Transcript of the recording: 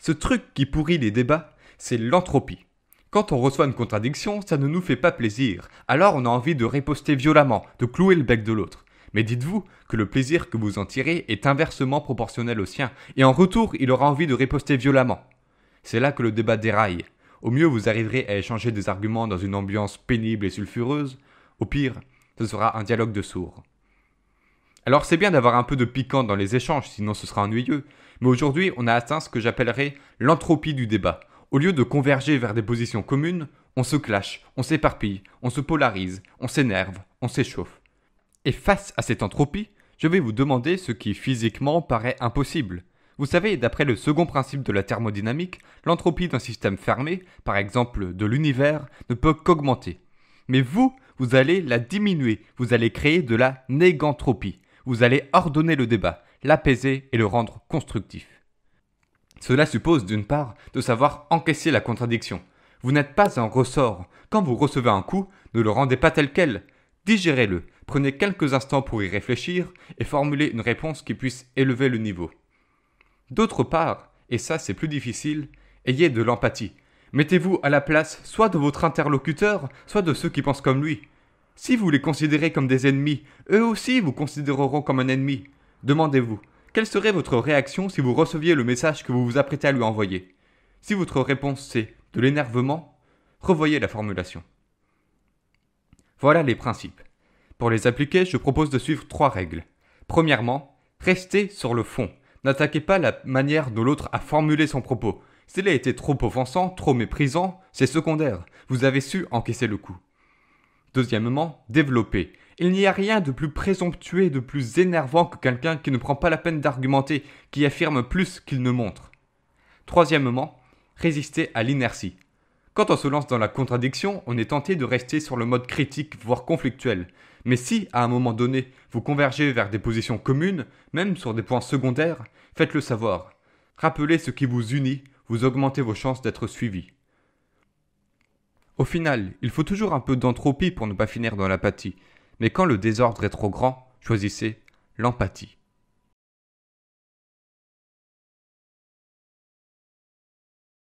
Ce truc qui pourrit les débats, c'est l'entropie. Quand on reçoit une contradiction, ça ne nous fait pas plaisir, alors on a envie de riposter violemment, de clouer le bec de l'autre. Mais dites-vous que le plaisir que vous en tirez est inversement proportionnel au sien, et en retour, il aura envie de riposter violemment. C'est là que le débat déraille. Au mieux, vous arriverez à échanger des arguments dans une ambiance pénible et sulfureuse, au pire, ce sera un dialogue de sourds. Alors c'est bien d'avoir un peu de piquant dans les échanges, sinon ce sera ennuyeux, mais aujourd'hui, on a atteint ce que j'appellerais l'entropie du débat. Au lieu de converger vers des positions communes, on se clash, on s'éparpille, on se polarise, on s'énerve, on s'échauffe. Et face à cette entropie, je vais vous demander ce qui physiquement paraît impossible. Vous savez, d'après le second principe de la thermodynamique, l'entropie d'un système fermé, par exemple de l'univers, ne peut qu'augmenter. Mais vous, vous allez la diminuer, vous allez créer de la négantropie, vous allez ordonner le débat, l'apaiser et le rendre constructif. Cela suppose d'une part de savoir encaisser la contradiction. Vous n'êtes pas un ressort. Quand vous recevez un coup, ne le rendez pas tel quel. Digérez-le, prenez quelques instants pour y réfléchir et formulez une réponse qui puisse élever le niveau. D'autre part, et ça c'est plus difficile, ayez de l'empathie. Mettez-vous à la place soit de votre interlocuteur, soit de ceux qui pensent comme lui. Si vous les considérez comme des ennemis, eux aussi vous considéreront comme un ennemi. Demandez-vous, quelle serait votre réaction si vous receviez le message que vous vous apprêtez à lui envoyer Si votre réponse c'est de l'énervement, revoyez la formulation. Voilà les principes. Pour les appliquer, je propose de suivre trois règles. Premièrement, restez sur le fond. N'attaquez pas la manière dont l'autre a formulé son propos. S'il a été trop offensant, trop méprisant, c'est secondaire. Vous avez su encaisser le coup. Deuxièmement, développer. Il n'y a rien de plus présomptueux de plus énervant que quelqu'un qui ne prend pas la peine d'argumenter, qui affirme plus qu'il ne montre. Troisièmement, résister à l'inertie. Quand on se lance dans la contradiction, on est tenté de rester sur le mode critique, voire conflictuel. Mais si, à un moment donné, vous convergez vers des positions communes, même sur des points secondaires, faites-le savoir. Rappelez ce qui vous unit, vous augmentez vos chances d'être suivi. Au final, il faut toujours un peu d'entropie pour ne pas finir dans l'apathie, mais quand le désordre est trop grand, choisissez l'empathie.